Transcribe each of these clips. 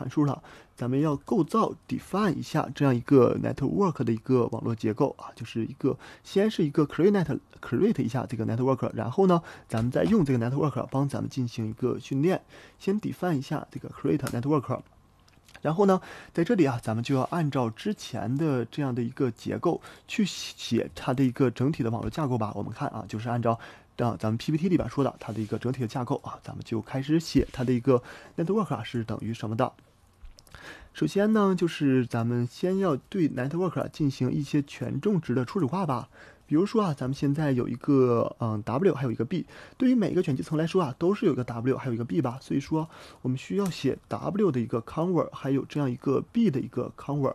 函数上，咱们要构造 define 一下这样一个 network 的一个网络结构啊，就是一个先是一个 create n create 一下这个 network，然后呢，咱们再用这个 network 帮咱们进行一个训练。先 define 一下这个 create network，然后呢，在这里啊，咱们就要按照之前的这样的一个结构去写它的一个整体的网络架构吧。我们看啊，就是按照啊咱们 PPT 里边说的它的一个整体的架构啊，咱们就开始写它的一个 network 啊，是等于什么的。首先呢，就是咱们先要对 network 进行一些权重值的初始化吧。比如说啊，咱们现在有一个嗯 w，还有一个 b。对于每一个卷积层来说啊，都是有一个 w，还有一个 b 吧。所以说，我们需要写 w 的一个 cover，还有这样一个 b 的一个 cover。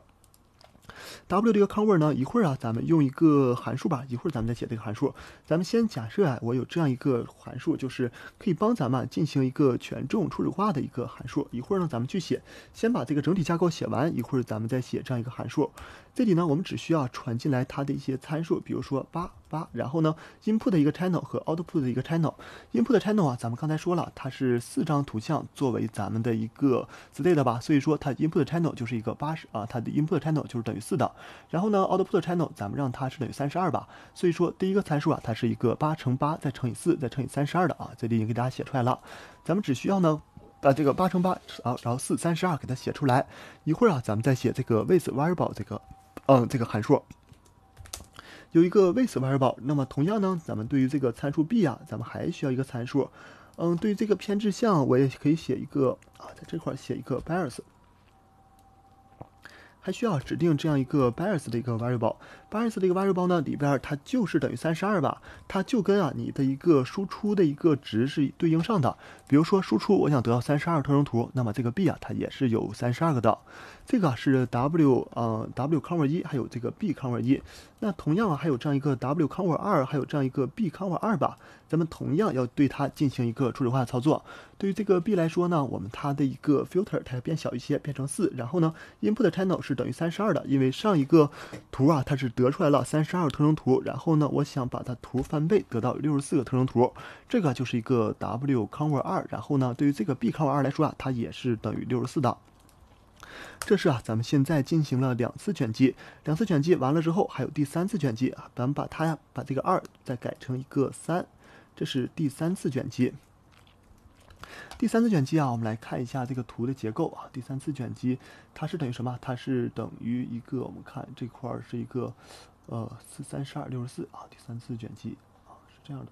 W 这个 c o v cover 呢，一会儿啊，咱们用一个函数吧。一会儿咱们再写这个函数。咱们先假设啊，我有这样一个函数，就是可以帮咱们进行一个权重初始化的一个函数。一会儿呢，咱们去写，先把这个整体架构写完。一会儿咱们再写这样一个函数。这里呢，我们只需要传进来它的一些参数，比如说八八，然后呢，input 的一个 channel 和 output 的一个 channel，input 的 channel 啊，咱们刚才说了，它是四张图像作为咱们的一个 s t a e 吧，所以说它 input 的 channel 就是一个八十啊，它的 input 的 channel 就是等于四的，然后呢，output 的 channel 咱们让它是等于三十二吧，所以说第一个参数啊，它是一个八乘八再乘以四再乘以三十二的啊，这里已经给大家写出来了，咱们只需要呢，把这个八乘八，然后然后四三十二给它写出来，一会儿啊，咱们再写这个 w i t h variable 这个。嗯，这个函数有一个 w i t v a r e 那么同样呢，咱们对于这个参数 b 啊，咱们还需要一个参数。嗯，对于这个偏置项，我也可以写一个啊，在这块写一个 bias。还需要指定这样一个 bias 的一个 variable，bias 的一个 variable 呢，里边它就是等于三十二吧，它就跟啊你的一个输出的一个值是对应上的。比如说输出我想得到三十二特征图，那么这个 b 啊它也是有三十二个的。这个是 w 呃 w cover 一，还有这个 b cover 一。那同样啊还有这样一个 w cover 二，还有这样一个 b cover 二吧。咱们同样要对它进行一个初始化操作。对于这个 b 来说呢，我们它的一个 filter 它要变小一些，变成四。然后呢，input 的 channel 是等于三十二的，因为上一个图啊，它是得出来了三十二特征图，然后呢，我想把它图翻倍，得到六十四个特征图，这个就是一个 W cover 二，然后呢，对于这个 B cover 二来说啊，它也是等于六十四的。这是啊，咱们现在进行了两次卷积，两次卷积完了之后，还有第三次卷积啊，咱们把它呀，把这个二再改成一个三，这是第三次卷积。第三次卷积啊，我们来看一下这个图的结构啊。第三次卷积它是等于什么？它是等于一个，我们看这块是一个，呃，是三十二六十四啊。第三次卷积啊，是这样的。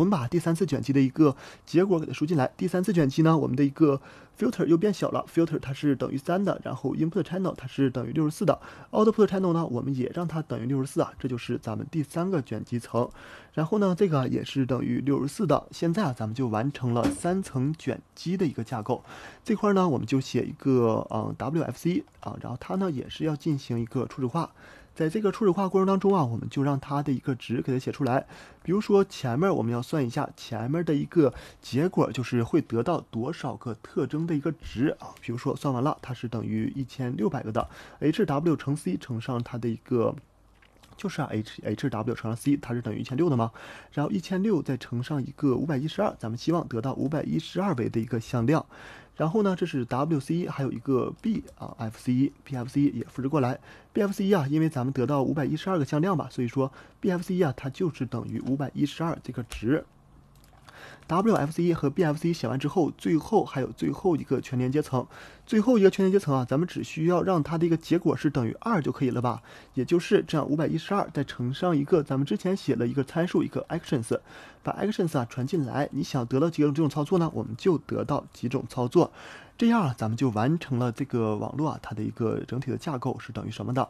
我们把第三次卷积的一个结果给它输进来。第三次卷积呢，我们的一个 filter 又变小了，filter 它是等于三的，然后 input channel 它是等于六十四的，output channel 呢，我们也让它等于六十四啊。这就是咱们第三个卷积层。然后呢，这个也是等于六十四的。现在啊，咱们就完成了三层卷积的一个架构。这块呢，我们就写一个嗯 WFC 啊，然后它呢也是要进行一个初始化。在这个初始化过程当中啊，我们就让它的一个值给它写出来。比如说前面我们要算一下前面的一个结果，就是会得到多少个特征的一个值啊？比如说算完了，它是等于一千六百个的。h w 乘 c 乘上它的一个，就是啊 h h w 乘上 c，它是等于一千六的吗？然后一千六再乘上一个五百一十二，咱们希望得到五百一十二维的一个向量。然后呢，这是 W C 一，还有一个 B 啊，F C 一，B F C 一也复制过来，B F C 一啊，因为咱们得到五百一十二个向量吧，所以说 B F C 一啊，它就是等于五百一十二这个值。WFC 和 BFC 写完之后，最后还有最后一个全连接层。最后一个全连接层啊，咱们只需要让它的一个结果是等于二就可以了吧？也就是这样，五百一十二再乘上一个，咱们之前写了一个参数一个 actions，把 actions 啊传进来，你想得到几种这种操作呢？我们就得到几种操作。这样啊，咱们就完成了这个网络啊，它的一个整体的架构是等于什么的？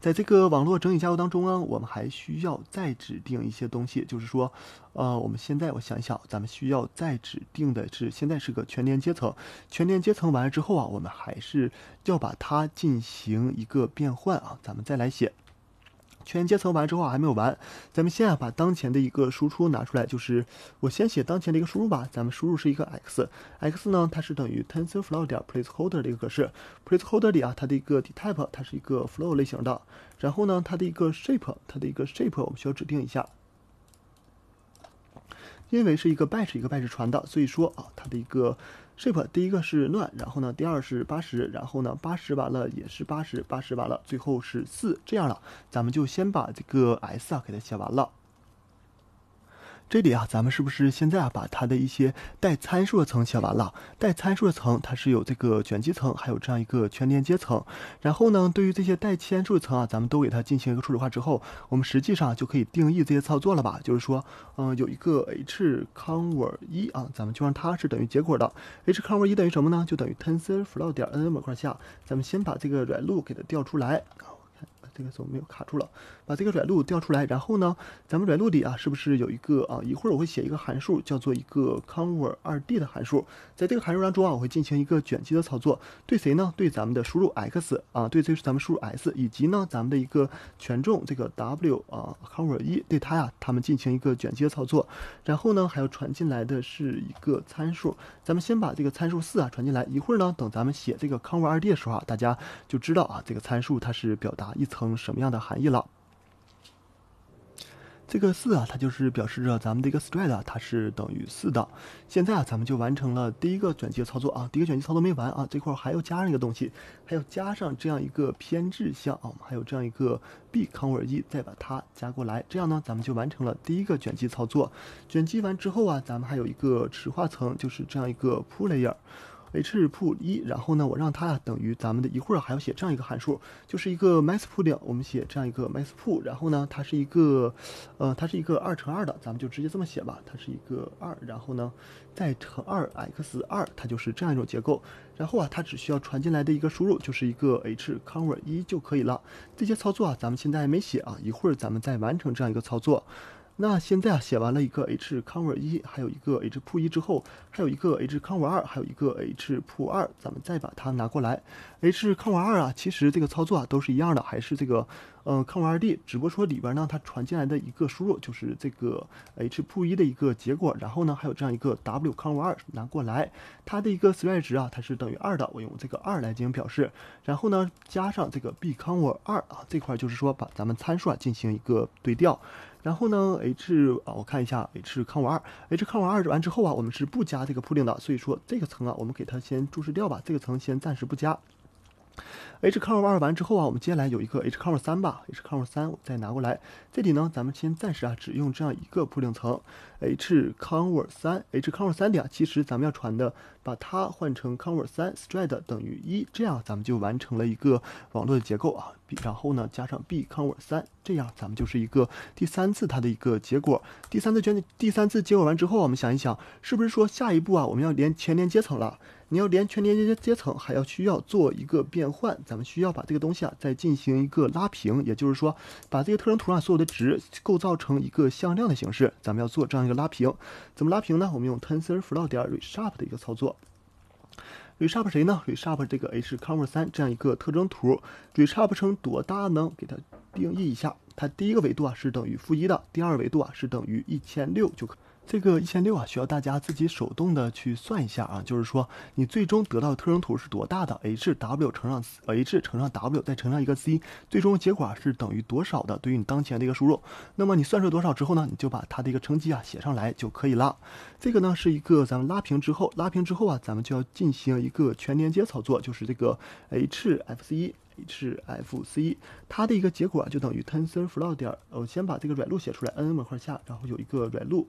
在这个网络整体架构当中啊，我们还需要再指定一些东西，就是说，呃，我们现在我想一想，咱们需要再指定的是，现在是个全连接层，全连接层完了之后啊，我们还是要把它进行一个变换啊，咱们再来写。全阶层完之后还没有完，咱们先啊把当前的一个输出拿出来，就是我先写当前的一个输入吧。咱们输入是一个 x，x 呢它是等于 tensor flow 点 placeholder 的一个格式，placeholder 里啊它的一个 type 它是一个 flow 类型的，然后呢它的一个 shape 它的一个 shape 我们需要指定一下，因为是一个 batch 一个 batch 传的，所以说啊它的一个。ship，第一个是乱，然后呢，第二是八十，然后呢，八十完了也是八十，八十完了，最后是四，这样了，咱们就先把这个 s 啊给它写完了。这里啊，咱们是不是现在啊，把它的一些带参数的层写完了？带参数的层它是有这个卷积层，还有这样一个全连接层。然后呢，对于这些带参数的层啊，咱们都给它进行一个初始化之后，我们实际上就可以定义这些操作了吧？就是说，嗯，有一个 h_conv1 啊，咱们就让它是等于结果的。h_conv1 等于什么呢？就等于 tensorflow 点 nn 模块下，咱们先把这个软路给它调出来。啊，我看这个怎么没有卡住了？把这个软路调出来，然后呢，咱们软路里啊，是不是有一个啊？一会儿我会写一个函数，叫做一个 conv2d 的函数，在这个函数当中啊，我会进行一个卷积的操作。对谁呢？对咱们的输入 x 啊，对这是咱们输入 s，以及呢，咱们的一个权重这个 w 啊，conv1 对它呀，它们进行一个卷积的操作。然后呢，还要传进来的是一个参数，咱们先把这个参数四啊传进来。一会儿呢，等咱们写这个 conv2d 的时候啊，大家就知道啊，这个参数它是表达一层什么样的含义了。这个四啊，它就是表示着咱们的一个 stride，它是等于四的。现在啊，咱们就完成了第一个卷积操作啊，第一个卷积操作没完啊，这块儿还要加上一个东西，还要加上这样一个偏置项啊，我们还有这样一个 b conv1，再把它加过来，这样呢，咱们就完成了第一个卷积操作。卷积完之后啊，咱们还有一个池化层，就是这样一个 pool layer。h p u s 一，然后呢，我让它等于咱们的，一会儿还要写这样一个函数，就是一个 m a s s p o o l i 我们写这样一个 m a s s pool，然后呢，它是一个，呃，它是一个二乘二的，咱们就直接这么写吧，它是一个二，然后呢，再乘二 x 二，它就是这样一种结构，然后啊，它只需要传进来的一个输入，就是一个 h cover 一就可以了，这些操作啊，咱们现在没写啊，一会儿咱们再完成这样一个操作。那现在啊，写完了一个 H cover 一，还有一个 H p 一之后，还有一个 H cover 二，还有一个 H p 二，咱们再把它拿过来。H cover 二啊，其实这个操作啊都是一样的，还是这个呃 cover 二 d，只不过说里边呢它传进来的一个输入就是这个 H p 一的一个结果，然后呢还有这样一个 W cover 二拿过来，它的一个 s t r a d 值啊它是等于二的，我用这个二来进行表示，然后呢加上这个 B cover 二啊，这块就是说把咱们参数啊进行一个对调。然后呢？H 啊，我看一下 H 看完二，H 看完二完之后啊，我们是不加这个铺垫的，所以说这个层啊，我们给它先注释掉吧，这个层先暂时不加。h cover 二完之后啊，我们接下来有一个 h cover 三吧，h cover 三我再拿过来。这里呢，咱们先暂时啊，只用这样一个铺顶层，h cover 三，h cover 三点，其实咱们要传的，把它换成 cover 三 s t r i d 等于一，这样咱们就完成了一个网络的结构啊。然后呢，加上 b cover 三，这样咱们就是一个第三次它的一个结果。第三次卷，第三次结果完之后，我们想一想，是不是说下一步啊，我们要连前连接层了？你要连全连接阶阶层，还要需要做一个变换，咱们需要把这个东西啊再进行一个拉平，也就是说，把这个特征图上所有的值构造成一个向量的形式，咱们要做这样一个拉平。怎么拉平呢？我们用 tensor flow 点 r e s h a r p 的一个操作。r e s h a r p 谁呢 r e s h a r p 这个 h_conv3 这样一个特征图 r e s h a r p 成多大呢？给它定义一下，它第一个维度啊是等于负一的，第二维度啊是等于一千六就可。这个一千六啊，需要大家自己手动的去算一下啊，就是说你最终得到特征图是多大的，h w 乘上 h 乘上 w 再乘上一个 c，最终结果啊是等于多少的？对于你当前的一个输入，那么你算出多少之后呢，你就把它的一个乘积啊写上来就可以了。这个呢是一个咱们拉平之后，拉平之后啊，咱们就要进行一个全连接操作，就是这个 h fc h fc 它的一个结果就等于 tensor flow 点，我先把这个软路写出来，nn 模块下，然后有一个软路。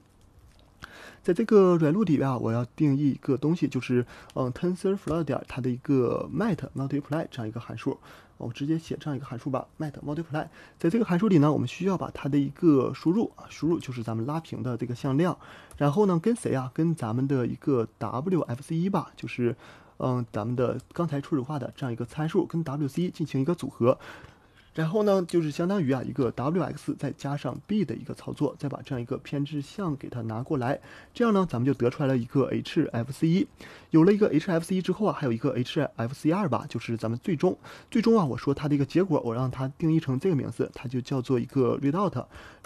在这个软路里边啊，我要定义一个东西，就是嗯，TensorFlow 点它的一个 mat multiply 这样一个函数。我直接写这样一个函数吧，mat multiply。在这个函数里呢，我们需要把它的一个输入啊，输入就是咱们拉平的这个向量，然后呢跟谁啊，跟咱们的一个 wfc 一吧，就是嗯咱们的刚才初始化的这样一个参数跟 w c 进行一个组合。然后呢，就是相当于啊一个 wx 再加上 b 的一个操作，再把这样一个偏置项给它拿过来，这样呢，咱们就得出来了一个 hfc 一。有了一个 hfc 一之后啊，还有一个 hfc 二吧，就是咱们最终最终啊，我说它的一个结果，我让它定义成这个名字，它就叫做一个 r e o u t r e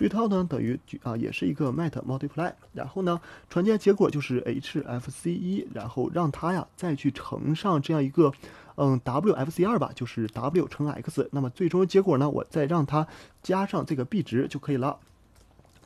o u t 呢等于啊也是一个 mat multiply。然后呢，传进来结果就是 hfc 一，然后让它呀再去乘上这样一个。嗯 w f c 二吧，就是 W 乘 X，那么最终结果呢，我再让它加上这个 b 值就可以了，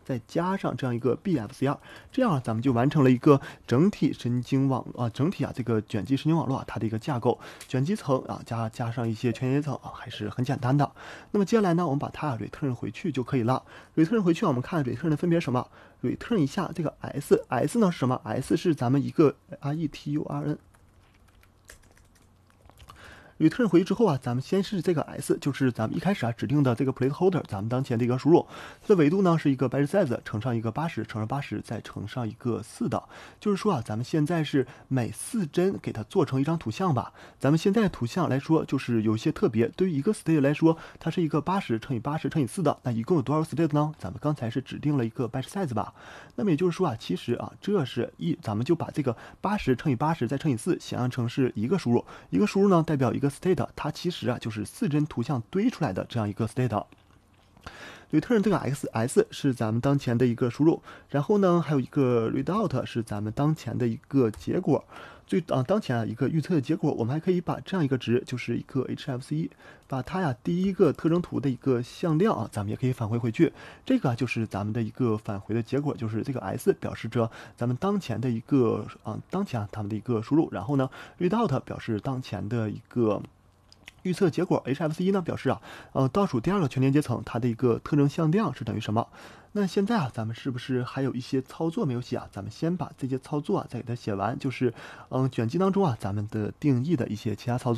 再加上这样一个 b f c 二，这样咱们就完成了一个整体神经网啊，整体啊，这个卷积神经网络啊，它的一个架构，卷积层啊，加加上一些全连层啊，还是很简单的。那么接下来呢，我们把它 return 回去就可以了。return 回去啊，我们看 return 的分别什么？return 一下这个 S，S 呢是什么？S 是咱们一个 R E T U R N。return 回去之后啊，咱们先是这个 s，就是咱们一开始啊指定的这个 placeholder，咱们当前的一个输入，它的维度呢是一个 batch size 乘上一个八十乘上八十再乘上一个四的，就是说啊，咱们现在是每四帧给它做成一张图像吧。咱们现在图像来说，就是有一些特别，对于一个 state 来说，它是一个八十乘以八十乘以四的，那一共有多少 state 呢？咱们刚才是指定了一个 batch size 吧，那么也就是说啊，其实啊，这是一，咱们就把这个八十乘以八十再乘以四想象成是一个输入，一个输入呢代表一个。state，它其实啊就是四帧图像堆出来的这样一个 state。特征这个 x s 是咱们当前的一个输入，然后呢，还有一个 readout 是咱们当前的一个结果，最啊当前啊一个预测的结果，我们还可以把这样一个值，就是一个 hfc，把它呀第一个特征图的一个向量啊，咱们也可以返回回去，这个啊就是咱们的一个返回的结果，就是这个 s 表示着咱们当前的一个啊当前啊它们的一个输入，然后呢，readout 表示当前的一个。预测结果，hfc 呢表示啊，呃，倒数第二个全连接层它的一个特征向量是等于什么？那现在啊，咱们是不是还有一些操作没有写啊？咱们先把这些操作啊再给它写完，就是嗯，卷积当中啊，咱们的定义的一些其他操作。